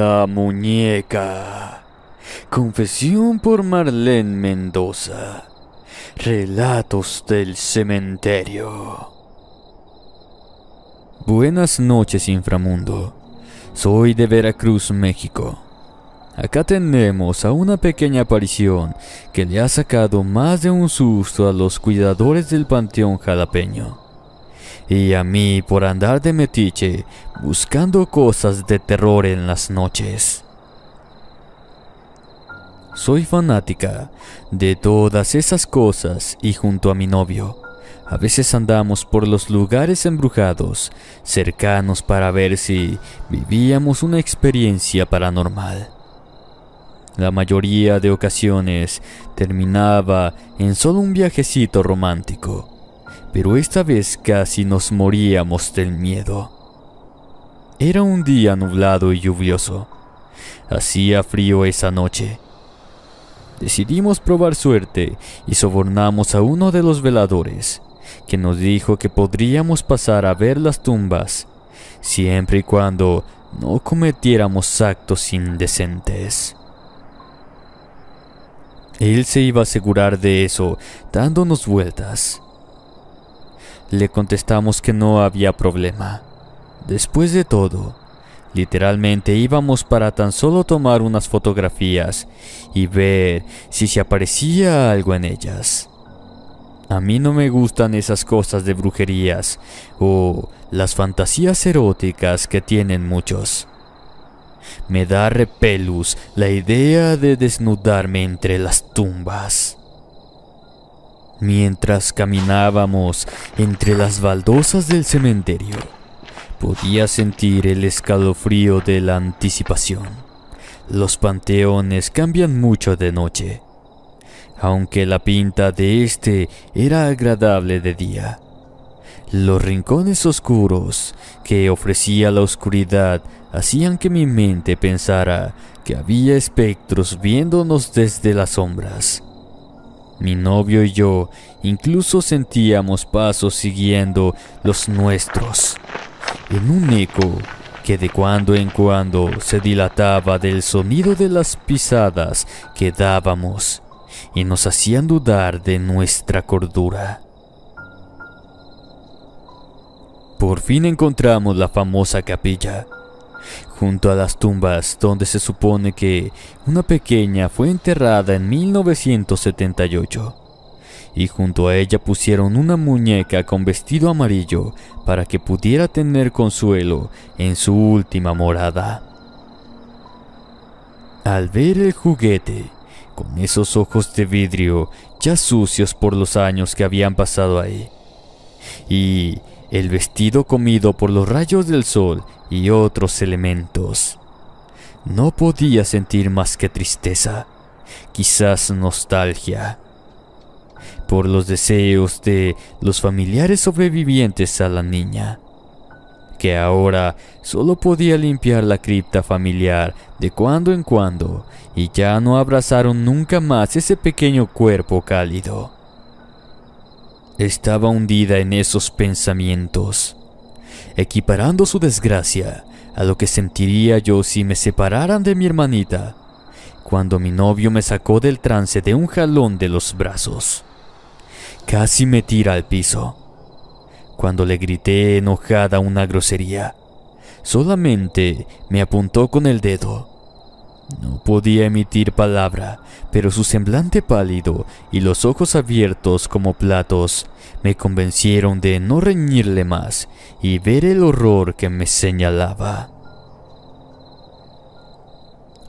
La muñeca. Confesión por Marlene Mendoza. Relatos del cementerio. Buenas noches, inframundo. Soy de Veracruz, México. Acá tenemos a una pequeña aparición que le ha sacado más de un susto a los cuidadores del panteón jalapeño y a mí por andar de metiche buscando cosas de terror en las noches. Soy fanática de todas esas cosas y junto a mi novio, a veces andamos por los lugares embrujados cercanos para ver si vivíamos una experiencia paranormal. La mayoría de ocasiones terminaba en solo un viajecito romántico pero esta vez casi nos moríamos del miedo. Era un día nublado y lluvioso. Hacía frío esa noche. Decidimos probar suerte y sobornamos a uno de los veladores, que nos dijo que podríamos pasar a ver las tumbas, siempre y cuando no cometiéramos actos indecentes. Él se iba a asegurar de eso, dándonos vueltas. Le contestamos que no había problema. Después de todo, literalmente íbamos para tan solo tomar unas fotografías y ver si se aparecía algo en ellas. A mí no me gustan esas cosas de brujerías o las fantasías eróticas que tienen muchos. Me da repelus la idea de desnudarme entre las tumbas. Mientras caminábamos entre las baldosas del cementerio, podía sentir el escalofrío de la anticipación. Los panteones cambian mucho de noche, aunque la pinta de este era agradable de día. Los rincones oscuros que ofrecía la oscuridad hacían que mi mente pensara que había espectros viéndonos desde las sombras mi novio y yo incluso sentíamos pasos siguiendo los nuestros, en un eco que de cuando en cuando se dilataba del sonido de las pisadas que dábamos y nos hacían dudar de nuestra cordura. Por fin encontramos la famosa capilla junto a las tumbas donde se supone que una pequeña fue enterrada en 1978. Y junto a ella pusieron una muñeca con vestido amarillo para que pudiera tener consuelo en su última morada. Al ver el juguete, con esos ojos de vidrio ya sucios por los años que habían pasado ahí, y el vestido comido por los rayos del sol y otros elementos. No podía sentir más que tristeza, quizás nostalgia, por los deseos de los familiares sobrevivientes a la niña, que ahora solo podía limpiar la cripta familiar de cuando en cuando y ya no abrazaron nunca más ese pequeño cuerpo cálido. Estaba hundida en esos pensamientos, equiparando su desgracia a lo que sentiría yo si me separaran de mi hermanita, cuando mi novio me sacó del trance de un jalón de los brazos. Casi me tira al piso, cuando le grité enojada una grosería. Solamente me apuntó con el dedo no podía emitir palabra, pero su semblante pálido y los ojos abiertos como platos me convencieron de no reñirle más y ver el horror que me señalaba.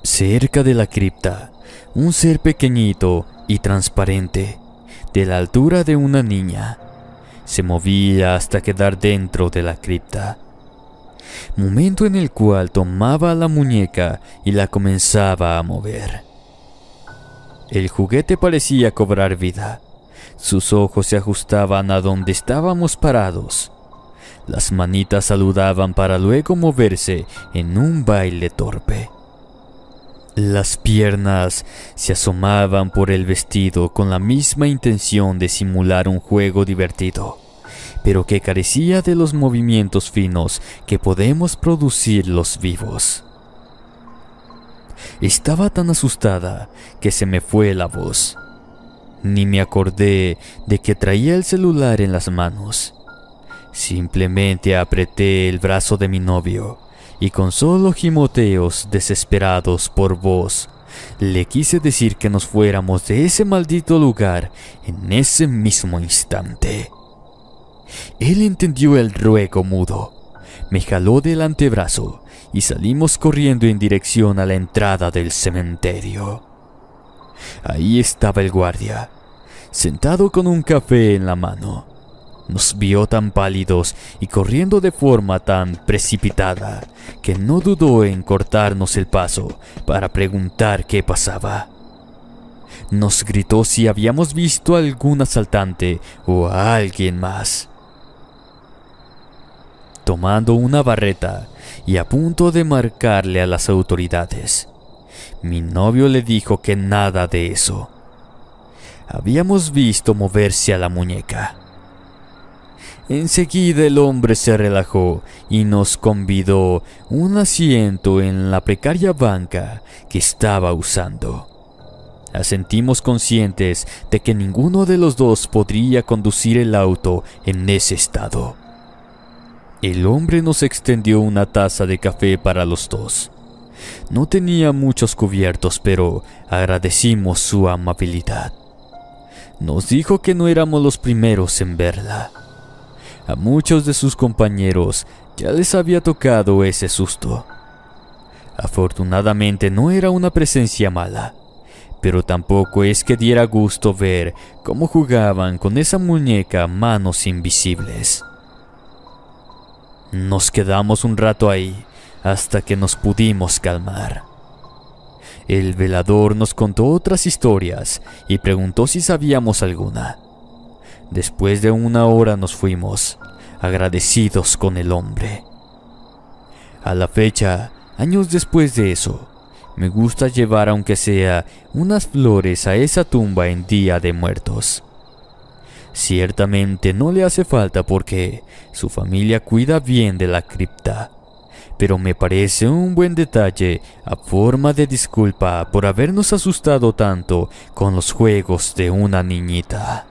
Cerca de la cripta, un ser pequeñito y transparente, de la altura de una niña, se movía hasta quedar dentro de la cripta momento en el cual tomaba la muñeca y la comenzaba a mover. El juguete parecía cobrar vida. Sus ojos se ajustaban a donde estábamos parados. Las manitas saludaban para luego moverse en un baile torpe. Las piernas se asomaban por el vestido con la misma intención de simular un juego divertido pero que carecía de los movimientos finos que podemos producir los vivos. Estaba tan asustada que se me fue la voz. Ni me acordé de que traía el celular en las manos. Simplemente apreté el brazo de mi novio y con solo gimoteos desesperados por voz, le quise decir que nos fuéramos de ese maldito lugar en ese mismo instante. Él entendió el ruego mudo. Me jaló del antebrazo y salimos corriendo en dirección a la entrada del cementerio. Ahí estaba el guardia, sentado con un café en la mano. Nos vio tan pálidos y corriendo de forma tan precipitada que no dudó en cortarnos el paso para preguntar qué pasaba. Nos gritó si habíamos visto a algún asaltante o a alguien más tomando una barreta y a punto de marcarle a las autoridades. Mi novio le dijo que nada de eso. Habíamos visto moverse a la muñeca. Enseguida el hombre se relajó y nos convidó un asiento en la precaria banca que estaba usando. Asentimos conscientes de que ninguno de los dos podría conducir el auto en ese estado. El hombre nos extendió una taza de café para los dos. No tenía muchos cubiertos, pero agradecimos su amabilidad. Nos dijo que no éramos los primeros en verla. A muchos de sus compañeros ya les había tocado ese susto. Afortunadamente no era una presencia mala, pero tampoco es que diera gusto ver cómo jugaban con esa muñeca manos invisibles. Nos quedamos un rato ahí hasta que nos pudimos calmar. El velador nos contó otras historias y preguntó si sabíamos alguna. Después de una hora nos fuimos, agradecidos con el hombre. A la fecha, años después de eso, me gusta llevar aunque sea unas flores a esa tumba en Día de Muertos. Ciertamente no le hace falta porque su familia cuida bien de la cripta. Pero me parece un buen detalle a forma de disculpa por habernos asustado tanto con los juegos de una niñita.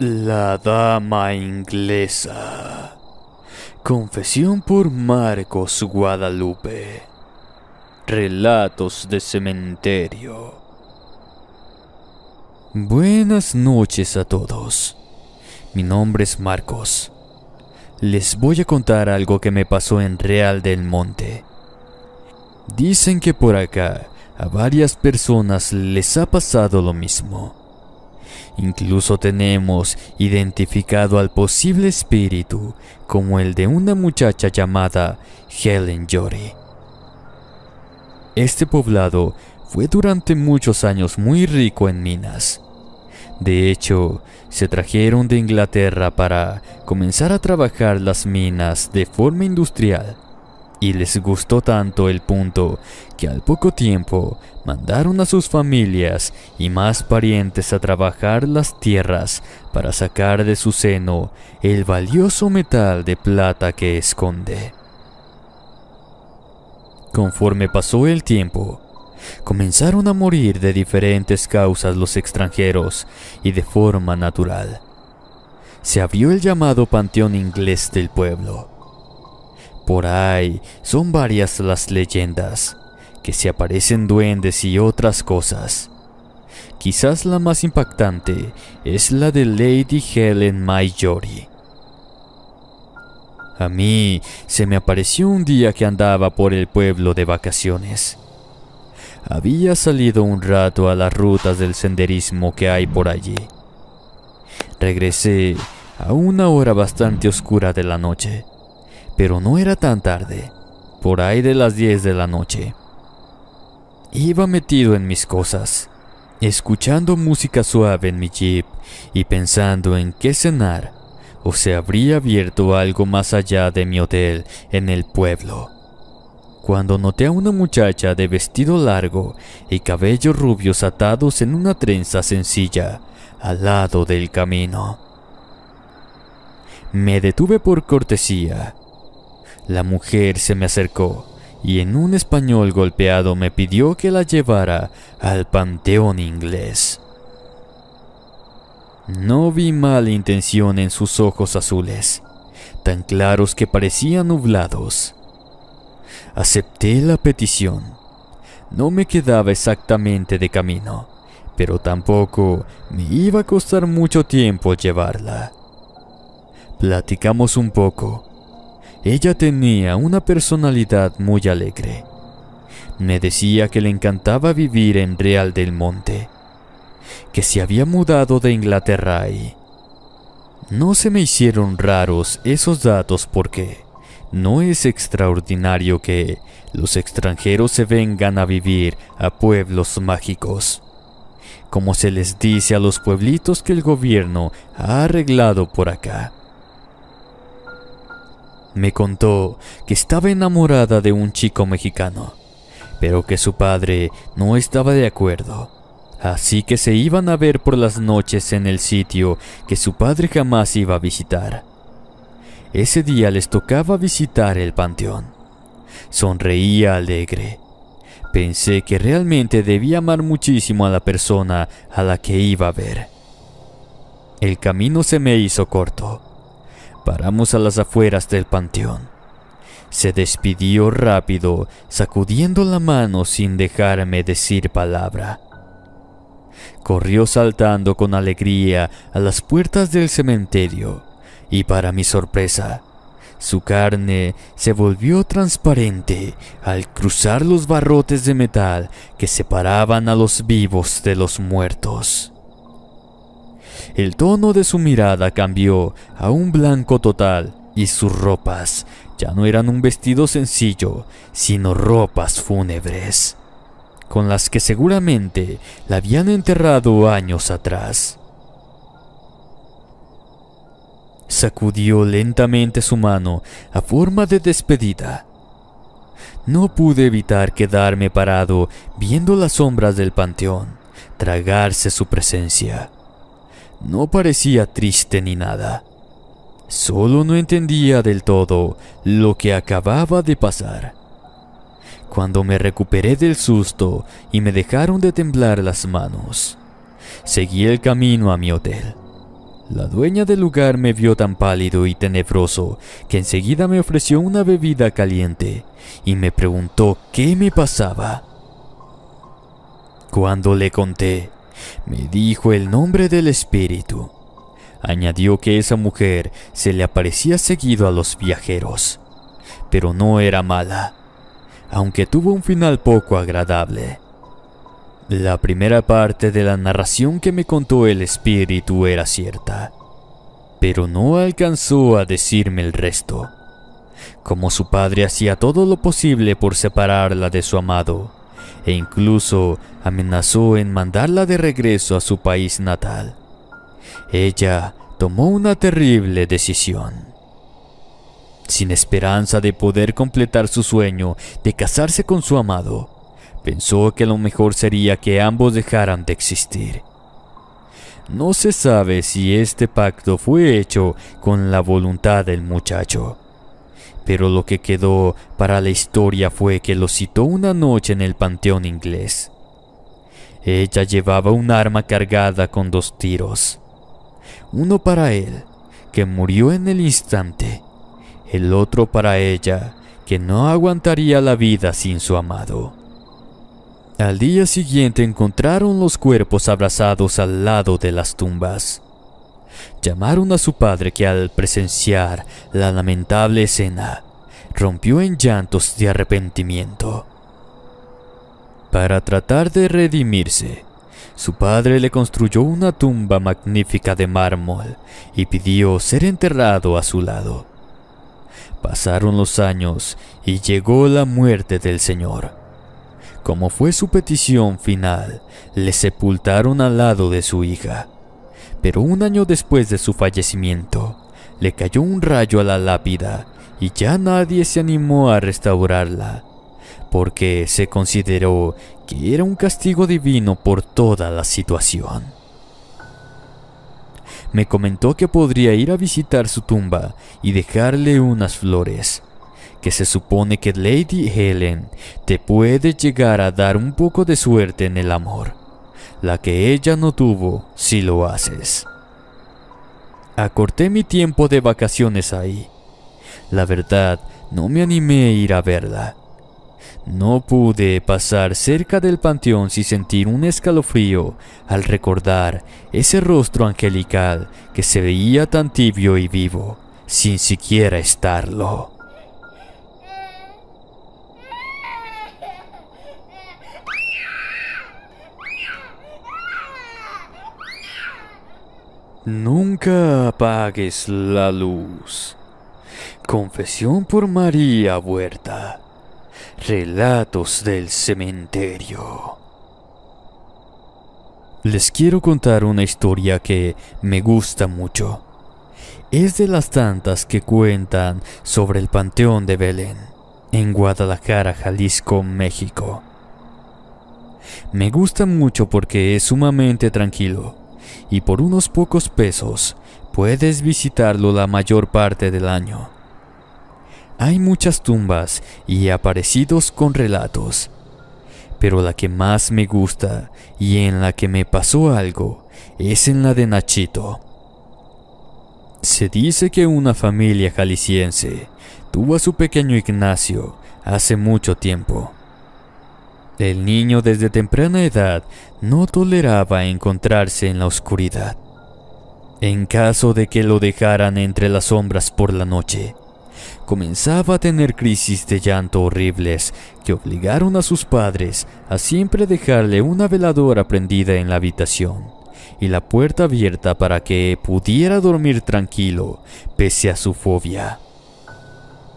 La dama inglesa. Confesión por Marcos Guadalupe. Relatos de cementerio. Buenas noches a todos. Mi nombre es Marcos. Les voy a contar algo que me pasó en Real del Monte. Dicen que por acá a varias personas les ha pasado lo mismo. Incluso tenemos identificado al posible espíritu como el de una muchacha llamada Helen Jory. Este poblado fue durante muchos años muy rico en minas. De hecho, se trajeron de Inglaterra para comenzar a trabajar las minas de forma industrial y les gustó tanto el punto que al poco tiempo mandaron a sus familias y más parientes a trabajar las tierras para sacar de su seno el valioso metal de plata que esconde. Conforme pasó el tiempo, comenzaron a morir de diferentes causas los extranjeros y de forma natural. Se abrió el llamado Panteón Inglés del pueblo, por ahí son varias las leyendas, que se aparecen duendes y otras cosas. Quizás la más impactante es la de Lady Helen Mayori. A mí se me apareció un día que andaba por el pueblo de vacaciones. Había salido un rato a las rutas del senderismo que hay por allí. Regresé a una hora bastante oscura de la noche pero no era tan tarde, por ahí de las 10 de la noche. Iba metido en mis cosas, escuchando música suave en mi jeep y pensando en qué cenar, o se habría abierto algo más allá de mi hotel en el pueblo. Cuando noté a una muchacha de vestido largo y cabellos rubios atados en una trenza sencilla al lado del camino. Me detuve por cortesía la mujer se me acercó y en un español golpeado me pidió que la llevara al panteón inglés. No vi mala intención en sus ojos azules, tan claros que parecían nublados. Acepté la petición. No me quedaba exactamente de camino, pero tampoco me iba a costar mucho tiempo llevarla. Platicamos un poco ella tenía una personalidad muy alegre. Me decía que le encantaba vivir en Real del Monte, que se había mudado de Inglaterra y... No se me hicieron raros esos datos porque no es extraordinario que los extranjeros se vengan a vivir a pueblos mágicos, como se les dice a los pueblitos que el gobierno ha arreglado por acá. Me contó que estaba enamorada de un chico mexicano, pero que su padre no estaba de acuerdo. Así que se iban a ver por las noches en el sitio que su padre jamás iba a visitar. Ese día les tocaba visitar el panteón. Sonreía alegre. Pensé que realmente debía amar muchísimo a la persona a la que iba a ver. El camino se me hizo corto. Paramos a las afueras del panteón. Se despidió rápido, sacudiendo la mano sin dejarme decir palabra. Corrió saltando con alegría a las puertas del cementerio y para mi sorpresa, su carne se volvió transparente al cruzar los barrotes de metal que separaban a los vivos de los muertos. El tono de su mirada cambió a un blanco total y sus ropas ya no eran un vestido sencillo, sino ropas fúnebres, con las que seguramente la habían enterrado años atrás. Sacudió lentamente su mano a forma de despedida. No pude evitar quedarme parado viendo las sombras del panteón, tragarse su presencia. No parecía triste ni nada. Solo no entendía del todo lo que acababa de pasar. Cuando me recuperé del susto y me dejaron de temblar las manos, seguí el camino a mi hotel. La dueña del lugar me vio tan pálido y tenebroso que enseguida me ofreció una bebida caliente y me preguntó qué me pasaba. Cuando le conté, me dijo el nombre del espíritu. Añadió que esa mujer se le aparecía seguido a los viajeros, pero no era mala, aunque tuvo un final poco agradable. La primera parte de la narración que me contó el espíritu era cierta, pero no alcanzó a decirme el resto. Como su padre hacía todo lo posible por separarla de su amado, e incluso amenazó en mandarla de regreso a su país natal. Ella tomó una terrible decisión. Sin esperanza de poder completar su sueño de casarse con su amado, pensó que lo mejor sería que ambos dejaran de existir. No se sabe si este pacto fue hecho con la voluntad del muchacho pero lo que quedó para la historia fue que lo citó una noche en el panteón inglés. Ella llevaba un arma cargada con dos tiros. Uno para él, que murió en el instante. El otro para ella, que no aguantaría la vida sin su amado. Al día siguiente encontraron los cuerpos abrazados al lado de las tumbas llamaron a su padre que al presenciar la lamentable escena, rompió en llantos de arrepentimiento. Para tratar de redimirse, su padre le construyó una tumba magnífica de mármol y pidió ser enterrado a su lado. Pasaron los años y llegó la muerte del Señor. Como fue su petición final, le sepultaron al lado de su hija pero un año después de su fallecimiento, le cayó un rayo a la lápida y ya nadie se animó a restaurarla, porque se consideró que era un castigo divino por toda la situación. Me comentó que podría ir a visitar su tumba y dejarle unas flores, que se supone que Lady Helen te puede llegar a dar un poco de suerte en el amor la que ella no tuvo si lo haces. Acorté mi tiempo de vacaciones ahí. La verdad, no me animé a ir a verla. No pude pasar cerca del panteón sin sentir un escalofrío al recordar ese rostro angelical que se veía tan tibio y vivo, sin siquiera estarlo. Nunca apagues la luz. Confesión por María Huerta. Relatos del cementerio. Les quiero contar una historia que me gusta mucho. Es de las tantas que cuentan sobre el Panteón de Belén, en Guadalajara, Jalisco, México. Me gusta mucho porque es sumamente tranquilo y por unos pocos pesos puedes visitarlo la mayor parte del año. Hay muchas tumbas y aparecidos con relatos, pero la que más me gusta y en la que me pasó algo es en la de Nachito. Se dice que una familia jalisciense tuvo a su pequeño Ignacio hace mucho tiempo. El niño desde temprana edad no toleraba encontrarse en la oscuridad. En caso de que lo dejaran entre las sombras por la noche, comenzaba a tener crisis de llanto horribles que obligaron a sus padres a siempre dejarle una veladora prendida en la habitación y la puerta abierta para que pudiera dormir tranquilo pese a su fobia.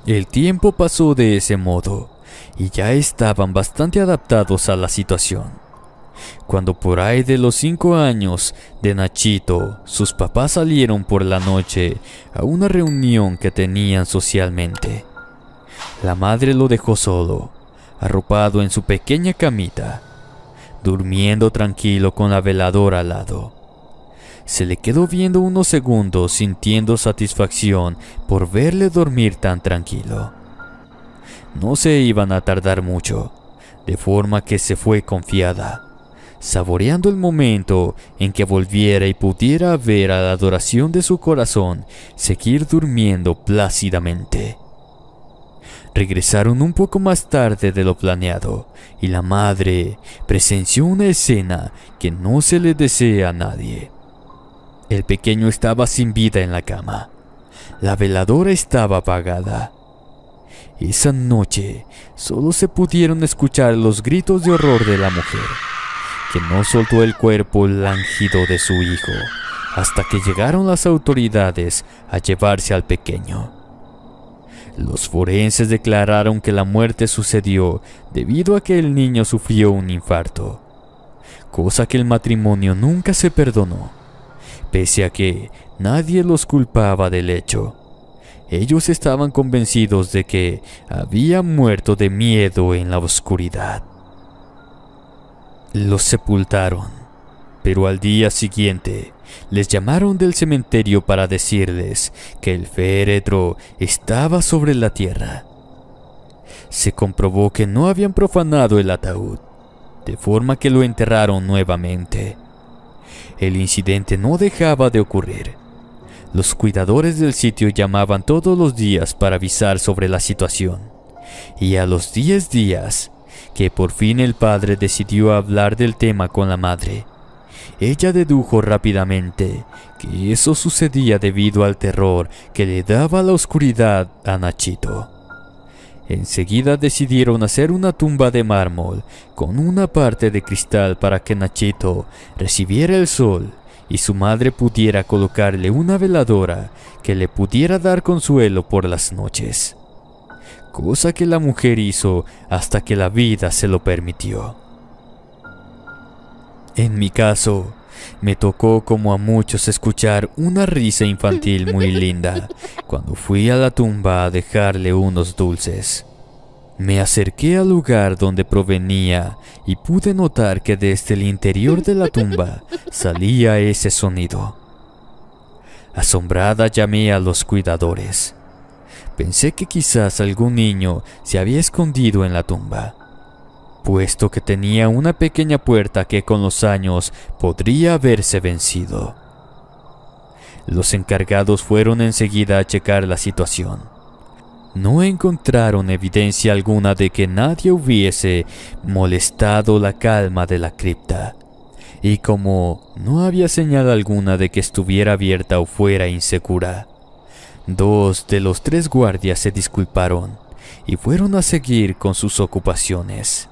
El tiempo pasó de ese modo y ya estaban bastante adaptados a la situación. Cuando por ahí de los cinco años de Nachito, sus papás salieron por la noche a una reunión que tenían socialmente. La madre lo dejó solo, arropado en su pequeña camita, durmiendo tranquilo con la veladora al lado. Se le quedó viendo unos segundos sintiendo satisfacción por verle dormir tan tranquilo no se iban a tardar mucho, de forma que se fue confiada, saboreando el momento en que volviera y pudiera ver a la adoración de su corazón seguir durmiendo plácidamente. Regresaron un poco más tarde de lo planeado y la madre presenció una escena que no se le desea a nadie. El pequeño estaba sin vida en la cama. La veladora estaba apagada esa noche solo se pudieron escuchar los gritos de horror de la mujer, que no soltó el cuerpo lánguido de su hijo hasta que llegaron las autoridades a llevarse al pequeño. Los forenses declararon que la muerte sucedió debido a que el niño sufrió un infarto, cosa que el matrimonio nunca se perdonó, pese a que nadie los culpaba del hecho. Ellos estaban convencidos de que había muerto de miedo en la oscuridad. Los sepultaron, pero al día siguiente les llamaron del cementerio para decirles que el féretro estaba sobre la tierra. Se comprobó que no habían profanado el ataúd, de forma que lo enterraron nuevamente. El incidente no dejaba de ocurrir los cuidadores del sitio llamaban todos los días para avisar sobre la situación. Y a los 10 días, que por fin el padre decidió hablar del tema con la madre, ella dedujo rápidamente que eso sucedía debido al terror que le daba la oscuridad a Nachito. Enseguida decidieron hacer una tumba de mármol con una parte de cristal para que Nachito recibiera el sol y su madre pudiera colocarle una veladora que le pudiera dar consuelo por las noches, cosa que la mujer hizo hasta que la vida se lo permitió. En mi caso, me tocó como a muchos escuchar una risa infantil muy linda cuando fui a la tumba a dejarle unos dulces. Me acerqué al lugar donde provenía y pude notar que desde el interior de la tumba salía ese sonido. Asombrada llamé a los cuidadores. Pensé que quizás algún niño se había escondido en la tumba, puesto que tenía una pequeña puerta que con los años podría haberse vencido. Los encargados fueron enseguida a checar la situación no encontraron evidencia alguna de que nadie hubiese molestado la calma de la cripta. Y como no había señal alguna de que estuviera abierta o fuera insegura, dos de los tres guardias se disculparon y fueron a seguir con sus ocupaciones.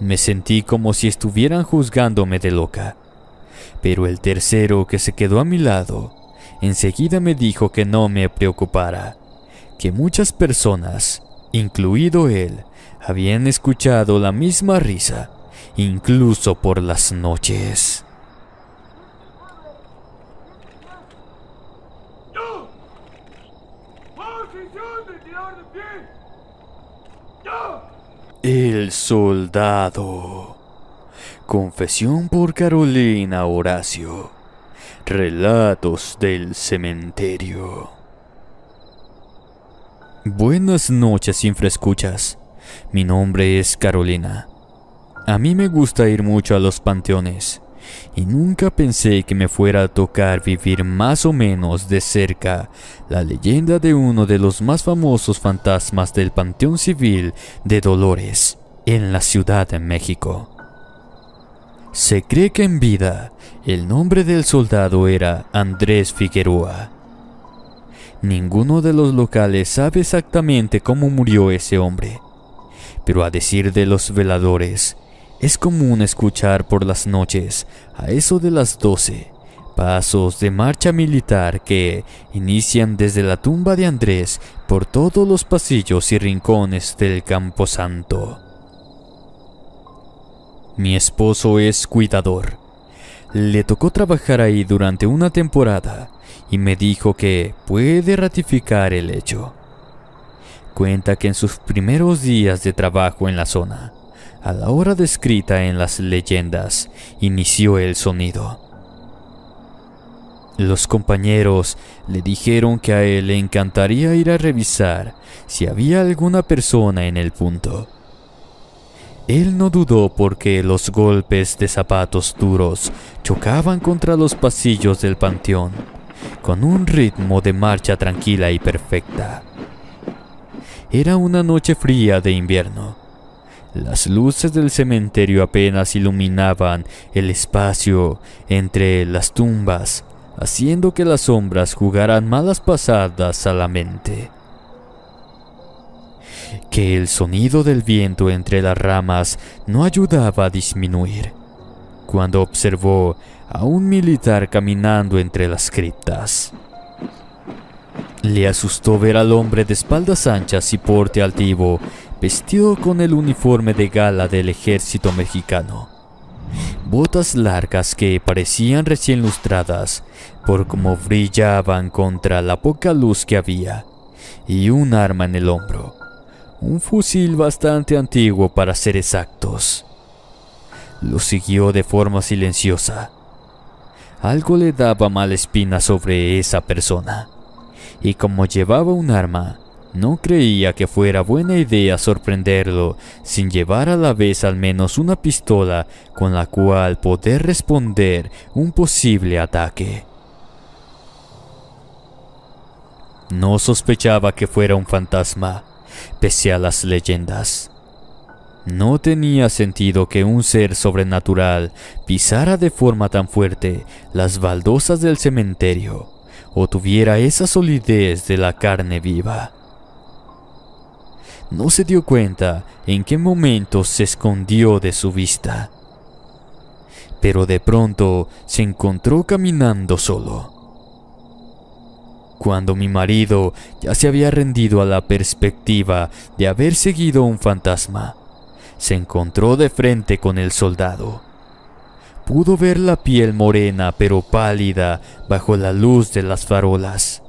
Me sentí como si estuvieran juzgándome de loca, pero el tercero que se quedó a mi lado enseguida me dijo que no me preocupara, que muchas personas, incluido él, habían escuchado la misma risa, incluso por las noches. El soldado. Confesión por Carolina Horacio. Relatos del cementerio. Buenas noches, infrescuchas Mi nombre es Carolina. A mí me gusta ir mucho a los panteones y nunca pensé que me fuera a tocar vivir más o menos de cerca la leyenda de uno de los más famosos fantasmas del Panteón Civil de Dolores en la Ciudad de México. Se cree que en vida el nombre del soldado era Andrés Figueroa Ninguno de los locales sabe exactamente cómo murió ese hombre, pero a decir de los veladores, es común escuchar por las noches, a eso de las 12, pasos de marcha militar que inician desde la tumba de Andrés por todos los pasillos y rincones del Camposanto. Mi esposo es cuidador. Le tocó trabajar ahí durante una temporada y me dijo que puede ratificar el hecho. Cuenta que en sus primeros días de trabajo en la zona, a la hora descrita en las leyendas, inició el sonido. Los compañeros le dijeron que a él le encantaría ir a revisar si había alguna persona en el punto. Él no dudó porque los golpes de zapatos duros chocaban contra los pasillos del panteón con un ritmo de marcha tranquila y perfecta. Era una noche fría de invierno. Las luces del cementerio apenas iluminaban el espacio entre las tumbas, haciendo que las sombras jugaran malas pasadas a la mente. Que el sonido del viento entre las ramas no ayudaba a disminuir. Cuando observó a un militar caminando entre las criptas. Le asustó ver al hombre de espaldas anchas y porte altivo, vestido con el uniforme de gala del ejército mexicano. Botas largas que parecían recién lustradas, por como brillaban contra la poca luz que había, y un arma en el hombro. Un fusil bastante antiguo para ser exactos. Lo siguió de forma silenciosa, algo le daba mala espina sobre esa persona. Y como llevaba un arma, no creía que fuera buena idea sorprenderlo sin llevar a la vez al menos una pistola con la cual poder responder un posible ataque. No sospechaba que fuera un fantasma, pese a las leyendas. No tenía sentido que un ser sobrenatural pisara de forma tan fuerte las baldosas del cementerio o tuviera esa solidez de la carne viva. No se dio cuenta en qué momento se escondió de su vista, pero de pronto se encontró caminando solo. Cuando mi marido ya se había rendido a la perspectiva de haber seguido un fantasma, se encontró de frente con el soldado. Pudo ver la piel morena pero pálida bajo la luz de las farolas.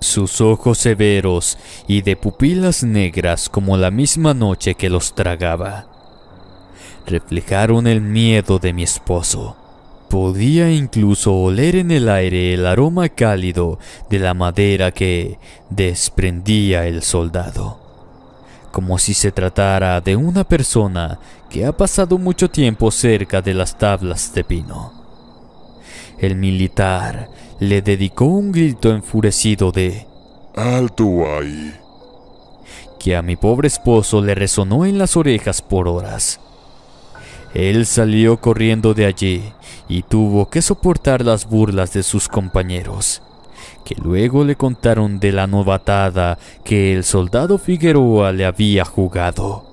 Sus ojos severos y de pupilas negras como la misma noche que los tragaba. Reflejaron el miedo de mi esposo. Podía incluso oler en el aire el aroma cálido de la madera que desprendía el soldado como si se tratara de una persona que ha pasado mucho tiempo cerca de las tablas de pino. El militar le dedicó un grito enfurecido de Alto ahí, que a mi pobre esposo le resonó en las orejas por horas. Él salió corriendo de allí y tuvo que soportar las burlas de sus compañeros que luego le contaron de la novatada que el soldado Figueroa le había jugado.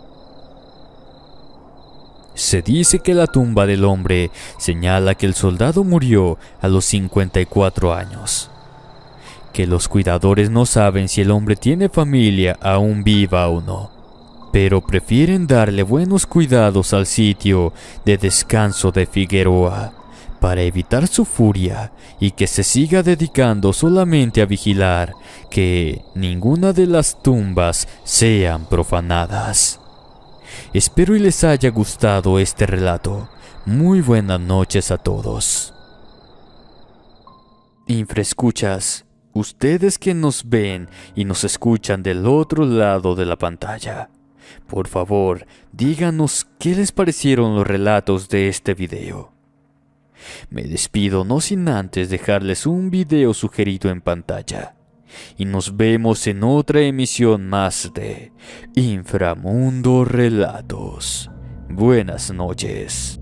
Se dice que la tumba del hombre señala que el soldado murió a los 54 años, que los cuidadores no saben si el hombre tiene familia aún viva o no, pero prefieren darle buenos cuidados al sitio de descanso de Figueroa para evitar su furia y que se siga dedicando solamente a vigilar que ninguna de las tumbas sean profanadas. Espero y les haya gustado este relato. Muy buenas noches a todos. Infrescuchas, ustedes que nos ven y nos escuchan del otro lado de la pantalla. Por favor, díganos qué les parecieron los relatos de este video. Me despido no sin antes dejarles un video sugerido en pantalla. Y nos vemos en otra emisión más de Inframundo Relatos. Buenas noches.